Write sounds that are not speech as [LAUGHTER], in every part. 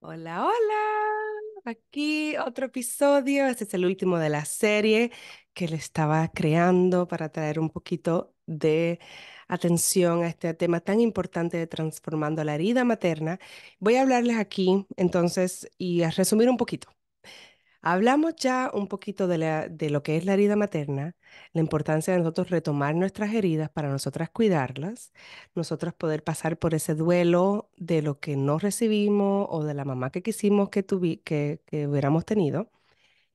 Hola, hola. Aquí otro episodio. Este es el último de la serie que le estaba creando para traer un poquito de atención a este tema tan importante de transformando la herida materna. Voy a hablarles aquí entonces y a resumir un poquito Hablamos ya un poquito de, lo que es la herida materna, la importancia de nosotros retomar nuestras heridas para nosotras cuidarlas, nosotras poder pasar por ese duelo de lo que no recibimos o de la mamá que quisimos que, tuvi, que hubiéramos tenido,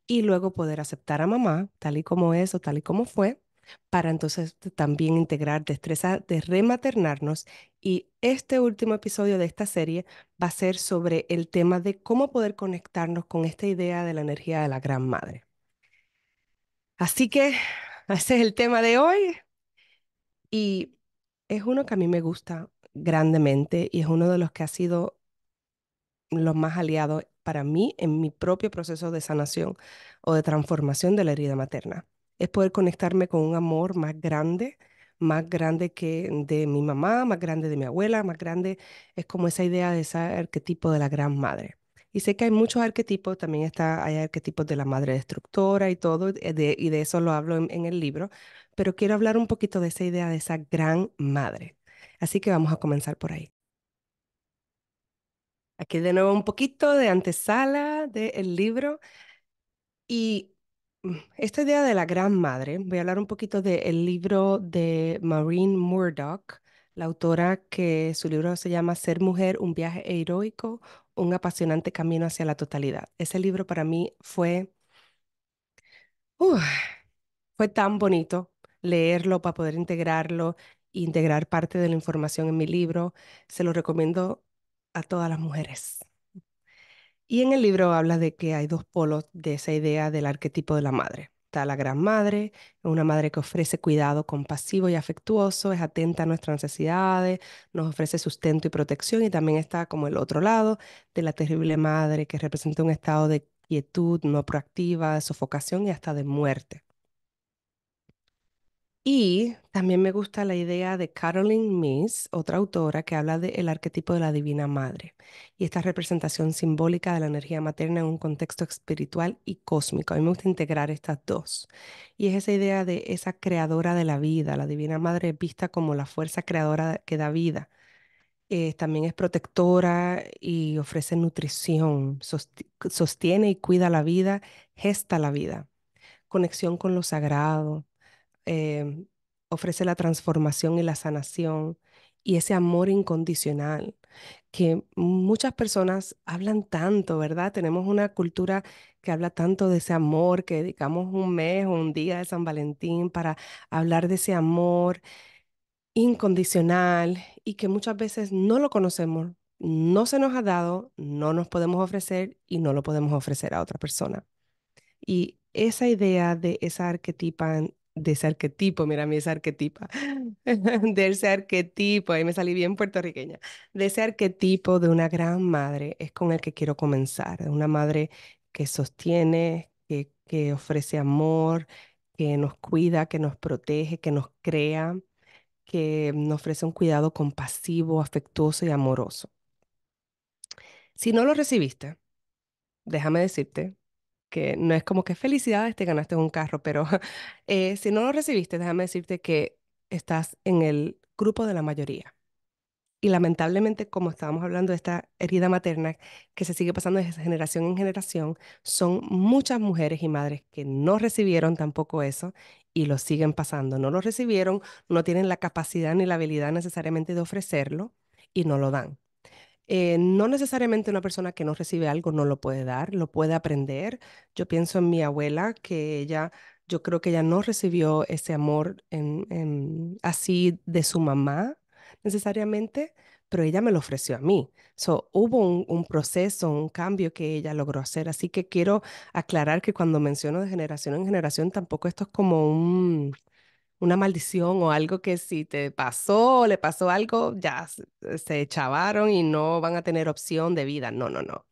y luego poder aceptar a mamá tal y como es o tal y como fue, para entonces también integrar destreza de rematernarnos. Y este último episodio de esta serie va a ser sobre el tema de cómo poder conectarnos con esta idea de la energía de la Gran Madre. Así que [LAUGHS] ese es el tema de hoy y es uno que a mí me gusta grandemente y es uno de los que ha sido los más aliados para mí en mi propio proceso de sanación o de transformación de la herida materna es poder conectarme con un amor más grande, más grande que de mi mamá, más grande de mi abuela, más grande, es como esa idea de ese arquetipo de la gran madre. Y sé que hay muchos arquetipos, también está, hay arquetipos de la madre destructora y todo, eh, y de eso lo hablo en, el libro, pero quiero hablar un poquito de esa idea de esa gran madre. Así que vamos a comenzar por ahí. Aquí de nuevo un poquito de antesala del libro. Y esta idea de la gran madre, voy a hablar un poquito del libro de Maureen Murdoch, la autora que su libro se llama Ser mujer, un viaje heroico, un apasionante camino hacia la totalidad. Ese libro para mí fue, fue tan bonito leerlo para poder integrarlo, integrar parte de la información en mi libro. Se lo recomiendo a todas las mujeres. Y en el libro habla de que hay dos polos de esa idea del arquetipo de la madre. Está la gran madre, una madre que ofrece cuidado compasivo y afectuoso, es atenta a nuestras necesidades, nos ofrece sustento y protección. Y también está como el otro lado de la terrible madre que representa un estado de quietud no proactiva, de sofocación y hasta de muerte. Y también me gusta la idea de Carolyn Miss, otra autora que habla del el arquetipo de la Divina Madre y esta representación simbólica de la energía materna en un contexto espiritual y cósmico. A mí me gusta integrar estas dos. Y es esa idea de esa creadora de la vida, la Divina Madre vista como la fuerza creadora que da vida. Eh, también es protectora y ofrece nutrición, sostiene y cuida la vida, gesta la vida, conexión con lo sagrado Em, ofrece la transformación y la sanación y ese amor incondicional que muchas personas hablan tanto, ¿verdad? Tenemos una cultura que habla tanto de ese amor, que dedicamos un mes o un día de San Valentín para hablar de ese amor incondicional y que muchas veces no lo conocemos, no se nos ha dado, no nos podemos ofrecer y no lo podemos ofrecer a otra persona. Y esa idea de esa arquetipa de ese arquetipo, mira mi mí esa arquetipa, [LAUGHS] de ese arquetipo, ahí me salí bien puertorriqueña, de ese arquetipo de una gran madre es con el que quiero comenzar, una madre que sostiene, que, que ofrece amor, que nos cuida, que nos protege, que nos crea, que nos ofrece un cuidado compasivo, afectuoso y amoroso. Si no lo recibiste, déjame decirte que no es como que felicidades, te ganaste un carro, pero [LAUGHS] eh, si no lo recibiste, déjame decirte que estás en el grupo de la mayoría. Y lamentablemente, como estábamos hablando de esta herida materna que se sigue pasando de generación en generación, son muchas mujeres y madres que no recibieron tampoco eso y lo siguen pasando. No lo recibieron, no tienen la capacidad ni la habilidad necesariamente de ofrecerlo y no lo dan. Eh, no necesariamente una persona que no recibe algo no lo puede dar, lo puede aprender. Yo pienso en mi abuela, que ella, yo creo que ella no recibió ese amor en, así de su mamá necesariamente, pero ella me lo ofreció a mí. So, hubo un, proceso, un cambio que ella logró hacer. Así que quiero aclarar que cuando menciono de generación en generación, tampoco esto es como un, una maldición o algo que si te pasó le pasó algo, ya se eh, chavaron y no van a tener opción de vida. No, no, no.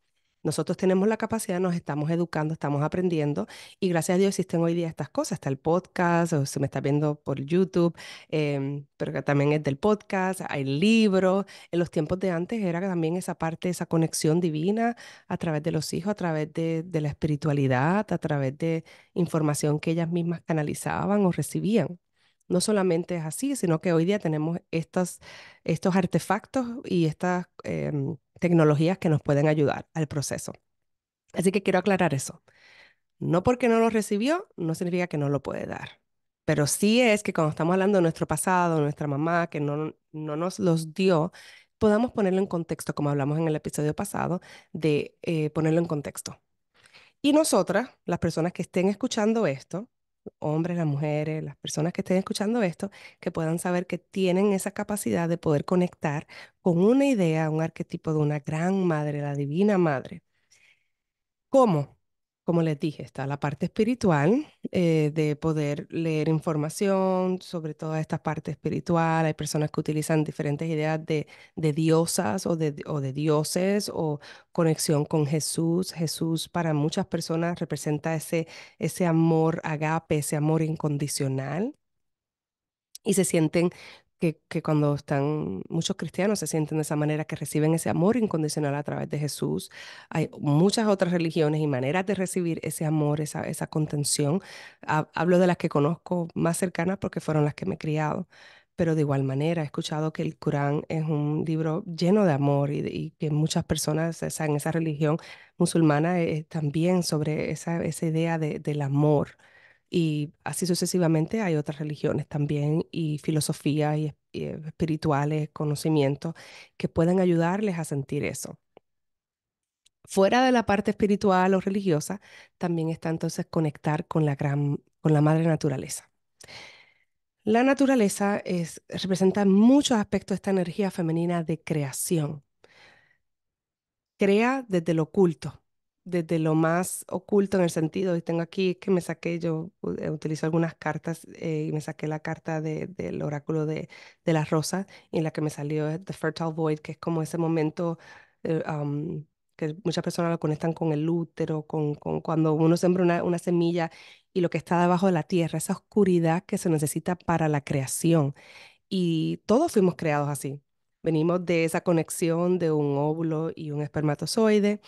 Nosotros tenemos la capacidad, nos estamos educando, estamos aprendiendo y gracias a Dios existen hoy día estas cosas. Está el podcast, o se me está viendo por YouTube, em, pero también es del podcast, hay libros. En los tiempos de antes era también esa parte, esa conexión divina a través de los hijos, a través de, de la espiritualidad, a través de información que ellas mismas canalizaban o recibían no solamente es así, sino que hoy día tenemos estos artefactos y estas em, tecnologías que nos pueden ayudar al proceso. Así que quiero aclarar eso. No porque no lo recibió, no significa que no lo puede dar. Pero sí es que cuando estamos hablando de nuestro pasado, nuestra mamá, que no, nos los dio, podamos ponerlo en contexto, como hablamos en el episodio pasado, de eh, ponerlo en contexto. Y nosotras, las personas que estén escuchando esto, hombres, las mujeres, las personas que estén escuchando esto, que puedan saber que tienen esa capacidad de poder conectar con una idea, un arquetipo de una gran madre, la divina madre. ¿Cómo? como les dije, está la parte espiritual, eh, de poder leer información sobre toda esta parte espiritual. Hay personas que utilizan diferentes ideas de, diosas o de, dioses o conexión con Jesús. Jesús para muchas personas representa ese, ese amor agape, ese amor incondicional. Y se sienten que, cuando están muchos cristianos se sienten de esa manera, que reciben ese amor incondicional a través de Jesús. Hay muchas otras religiones y maneras de recibir ese amor, esa, contención. Hablo de las que conozco más cercanas porque fueron las que me he criado. Pero de igual manera, he escuchado que el Corán es un libro lleno de amor y, que muchas personas en esa religión musulmana eh, eh, también sobre esa, idea del amor y así sucesivamente hay otras religiones también y filosofías y, espirituales, conocimientos que pueden ayudarles a sentir eso. Fuera de la parte espiritual o religiosa, también está entonces conectar con la, gran, con la madre naturaleza. La naturaleza es, representa muchos aspectos de esta energía femenina de creación. Crea desde lo oculto, desde lo más oculto en el sentido, y tengo aquí que me saqué, yo eh, utilizo algunas cartas eh, y me saqué la carta del oráculo de, de las rosas y en la que me salió eh, The Fertile Void, que es como ese momento que muchas personas lo conectan con el útero, con, cuando uno siembra una, una, semilla y lo que está debajo de la tierra, esa oscuridad que se necesita para la creación. Y todos fuimos creados así. Venimos de esa conexión de un óvulo y un espermatozoide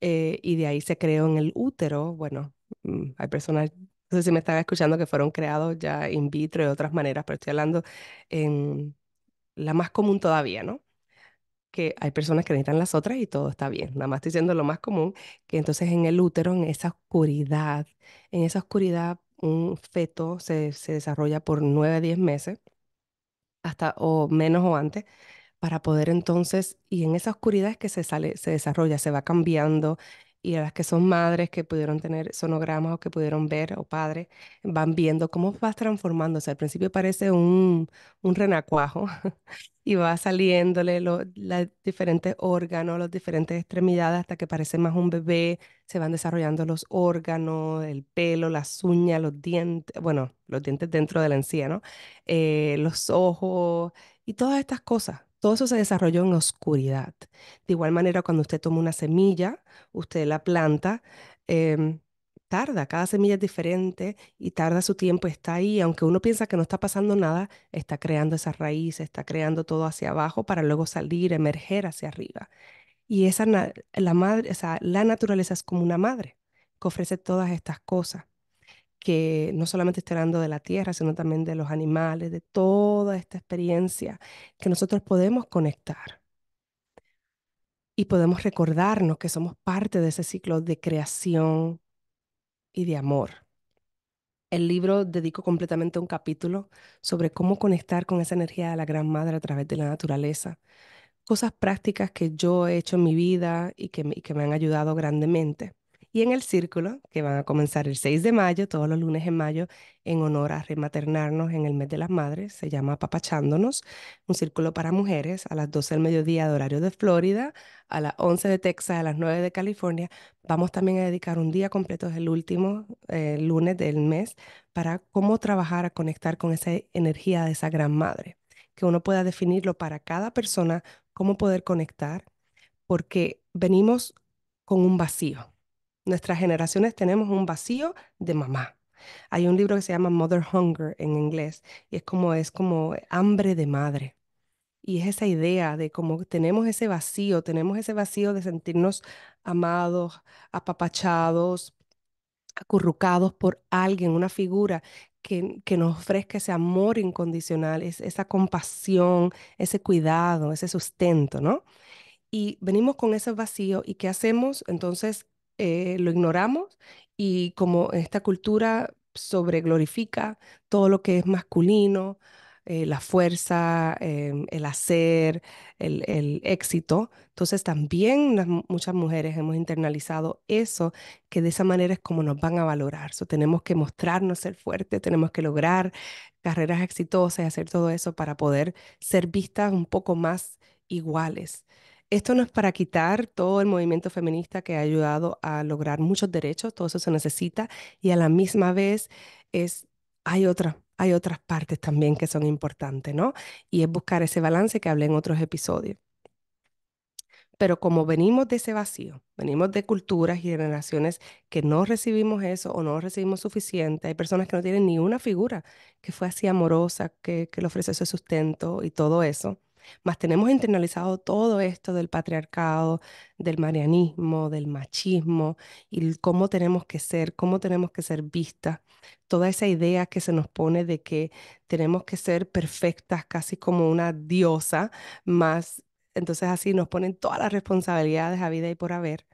eh, y de ahí se creó en el útero. Bueno, mm, hay personas, no sé si me están escuchando, que fueron creados ya in vitro y de otras maneras, pero estoy hablando en la más común todavía, ¿no? que hay personas que necesitan las otras y todo está bien. Nada más estoy diciendo lo más común, que entonces en el útero, en esa oscuridad, en esa oscuridad, un feto se, se desarrolla por 9 a 10 meses, hasta o menos o antes, para poder entonces, y en esa oscuridad es que se sale, se desarrolla, se va cambiando, y a las que son madres que pudieron tener sonogramas o que pudieron ver, o padres, van viendo cómo vas transformándose. Al principio parece un, un renacuajo [LAUGHS] y va saliéndole los diferentes órganos, las diferentes extremidades, hasta que parece más un bebé, se van desarrollando los órganos, el pelo, las uñas, los dientes, bueno, los dientes dentro de la encía, eh, los ojos y todas estas cosas todo eso se desarrolló en oscuridad. De igual manera, cuando usted toma una semilla, usted la planta, em, tarda, cada semilla es diferente y tarda su tiempo, está ahí, aunque uno piensa que no está pasando nada, está creando esas raíces, está creando todo hacia abajo para luego salir, emerger hacia arriba. Y esa la madre, la naturaleza es como una madre que ofrece todas estas cosas que no solamente estoy hablando de la tierra, sino también de los animales, de toda esta experiencia que nosotros podemos conectar. Y podemos recordarnos que somos parte de ese ciclo de creación y de amor. El libro dedico completamente un capítulo sobre cómo conectar con esa energía de la Gran Madre a través de la naturaleza. Cosas prácticas que yo he hecho en mi vida y que me han ayudado grandemente y en el Círculo, que van a comenzar el 6 de mayo, todos los lunes en mayo, en honor a rematernarnos en el mes de las madres. Se llama Papachándonos, un círculo para mujeres a las 12 del mediodía de horario de Florida, a las 11 de Texas, a las 9 de California. Vamos también a dedicar un día completo, es el último eh, lunes del mes, para cómo trabajar a conectar con esa energía de esa gran madre. Que uno pueda definirlo para cada persona, cómo poder conectar, porque venimos con un vacío Nuestras generaciones tenemos un vacío de mamá. Hay un libro que se llama Mother Hunger en inglés y es como es como hambre de madre. Y es esa idea de cómo tenemos ese vacío, tenemos ese vacío de sentirnos amados, apapachados, acurrucados por alguien, una figura que, nos ofrezca ese amor incondicional, esa compasión, ese cuidado, ese sustento, ¿no? Y venimos con ese vacío y ¿qué hacemos? Entonces eh, lo ignoramos y como esta cultura sobreglorifica todo lo que es masculino, eh, la fuerza, em, el hacer, el, éxito. Entonces también muchas mujeres hemos internalizado eso, que de esa manera es como nos van a valorar. tenemos que mostrarnos ser fuerte, tenemos que lograr carreras exitosas y hacer todo eso para poder ser vistas un poco más iguales. Esto no es para quitar todo el movimiento feminista que ha ayudado a lograr muchos derechos, todo eso se necesita y a la misma vez es hay hay otras partes también que son importantes, ¿no? Y es buscar ese balance que hablé en otros episodios. Pero como venimos de ese vacío, venimos de culturas y generaciones que no recibimos eso o no recibimos suficiente, hay personas que no tienen ni una figura que fue así amorosa, que, que le ofrece ese sustento y todo eso, más tenemos internalizado todo esto del patriarcado, del marianismo, del machismo y cómo tenemos que ser, cómo tenemos que ser vistas. Toda esa idea que se nos pone de que tenemos que ser perfectas, casi como una diosa, más entonces así nos ponen todas las responsabilidades a vida y por haber.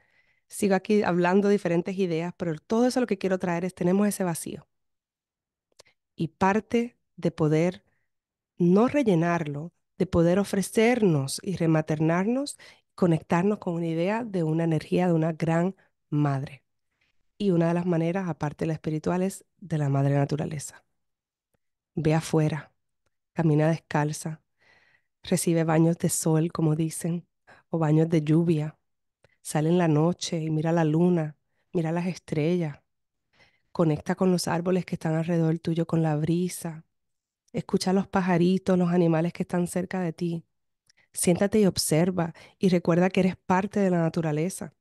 Sigo aquí hablando diferentes ideas, pero todo eso lo que quiero traer es tenemos ese vacío. Y parte de poder no rellenarlo, de poder ofrecernos y rematernarnos, conectarnos con una idea de una energía de una gran madre. Y una de las maneras, aparte de la espiritual, es de la madre naturaleza. Ve afuera, camina descalza, recibe baños de sol, como dicen, o baños de lluvia. Sale en la noche y mira la luna, mira las estrellas. Conecta con los árboles que están alrededor tuyo, con la brisa, Escucha los pajaritos, los animales que están cerca de ti. Siéntate y observa y recuerda que eres parte de la naturaleza.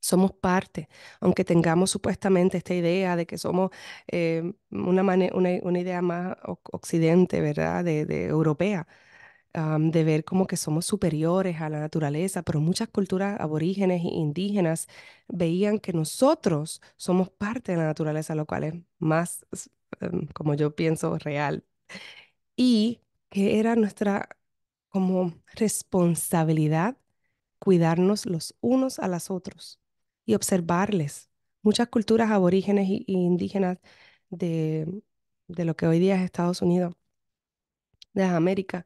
Somos parte, aunque tengamos supuestamente esta idea de que somos eh, una, una, idea más occidente, ¿verdad? De, europea, de ver como que somos superiores a la naturaleza, pero muchas culturas aborígenes e indígenas veían que nosotros somos parte de la naturaleza, lo cual es más Em, como yo pienso, real. Y que era nuestra como responsabilidad cuidarnos los unos a los otros y observarles. Muchas culturas aborígenes e indígenas de, de lo que hoy día es Estados Unidos, de las Américas,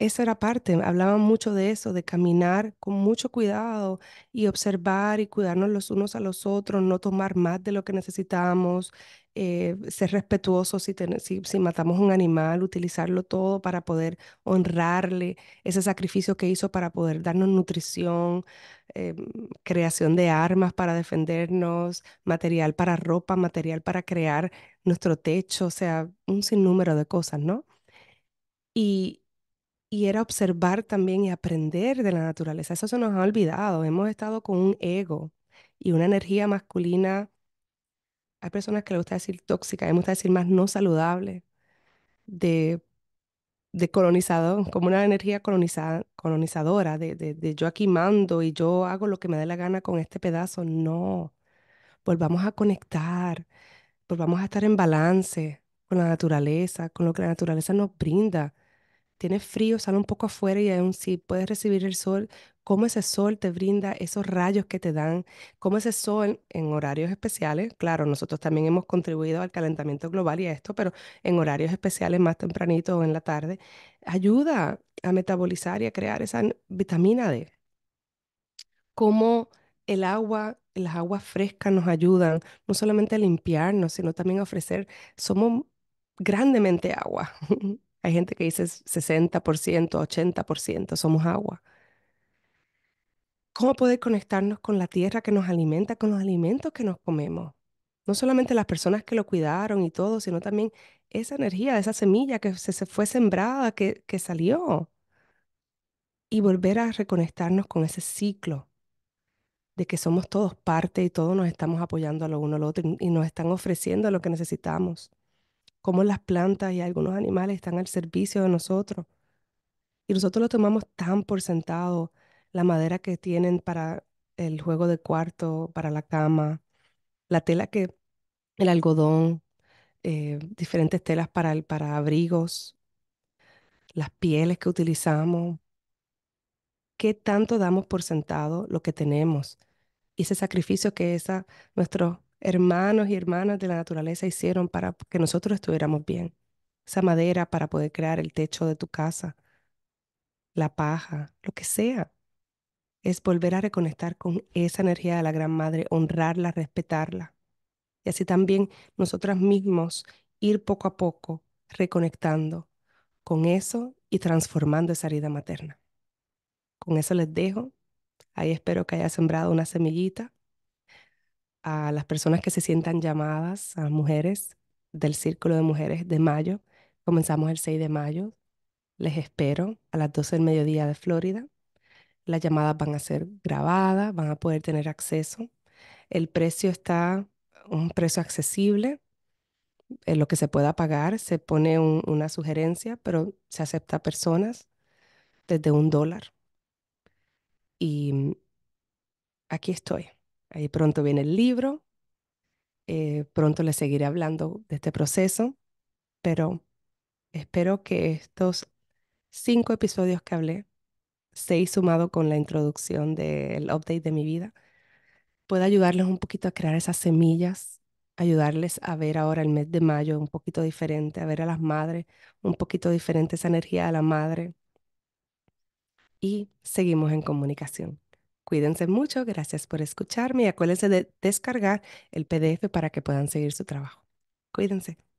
esa era parte, hablaban mucho de eso, de caminar con mucho cuidado y observar y cuidarnos los unos a los otros, no tomar más de lo que necesitamos, eh, ser respetuosos si, si, matamos un animal, utilizarlo todo para poder honrarle ese sacrificio que hizo para poder darnos nutrición, eh, creación de armas para defendernos, material para ropa, material para crear nuestro techo, o sea, un sinnúmero de cosas, ¿no? Y, y era observar también y aprender de la naturaleza. Eso se nos ha olvidado. Hemos estado con un ego y una energía masculina. Hay personas que le gusta decir tóxica, hemos gusta decir más no saludable, de, de colonizador, como una energía colonizada, colonizadora, de, de yo aquí mando y yo hago lo que me dé la gana con este pedazo. No, volvamos a conectar, volvamos a estar en balance con la naturaleza, con lo que la naturaleza nos brinda tienes frío, sale un poco afuera y aún si puedes recibir el sol, cómo ese sol te brinda esos rayos que te dan, cómo ese sol en horarios especiales, claro, nosotros también hemos contribuido al calentamiento global y a esto, pero en horarios especiales más tempranito o en la tarde, ayuda a metabolizar y a crear esa vitamina D. Cómo el agua las aguas frescas nos ayudan no solamente a limpiarnos, sino también a ofrecer, somos grandemente agua. [LAUGHS] Hay gente que dice 60%, 80%, somos agua. ¿Cómo poder conectarnos con la tierra que nos alimenta, con los alimentos que nos comemos? No solamente las personas que lo cuidaron y todo, sino también esa energía, esa semilla que se, fue sembrada, que, que salió. Y volver a reconectarnos con ese ciclo de que somos todos parte y todos nos estamos apoyando a lo uno al otro y nos están ofreciendo lo que necesitamos cómo las plantas y algunos animales están al servicio de nosotros. Y nosotros lo tomamos tan por sentado, la madera que tienen para el juego de cuarto, para la cama, la tela que, el algodón, eh, diferentes telas para, para abrigos, las pieles que utilizamos. ¿Qué tanto damos por sentado lo que tenemos? Y ese sacrificio que es nuestro hermanos y hermanas de la naturaleza hicieron para que nosotros estuviéramos bien. Esa madera para poder crear el techo de tu casa, la paja, lo que sea. Es volver a reconectar con esa energía de la Gran Madre, honrarla, respetarla. Y así también nosotras mismos ir poco a poco reconectando con eso y transformando esa herida materna. Con eso les dejo. Ahí espero que haya sembrado una semillita a las personas que se sientan llamadas, a mujeres del Círculo de Mujeres de Mayo. Comenzamos el 6 de mayo. Les espero a las 12 del mediodía de Florida. Las llamadas van a ser grabadas, van a poder tener acceso. El precio está un precio accesible. En lo que se pueda pagar, se pone una sugerencia, pero se acepta a personas desde un dólar. Y aquí estoy. Ahí pronto viene el libro. Eh, pronto les seguiré hablando de este proceso, pero espero que estos cinco episodios que hablé, seis sumado con la introducción del update de mi vida, pueda ayudarles un poquito a crear esas semillas, ayudarles a ver ahora el mes de mayo un poquito diferente, a ver a las madres un poquito diferente esa energía de la madre. Y seguimos en comunicación. Cuídense mucho, gracias por escucharme y acuérdense de descargar el PDF para que puedan seguir su trabajo. Cuídense.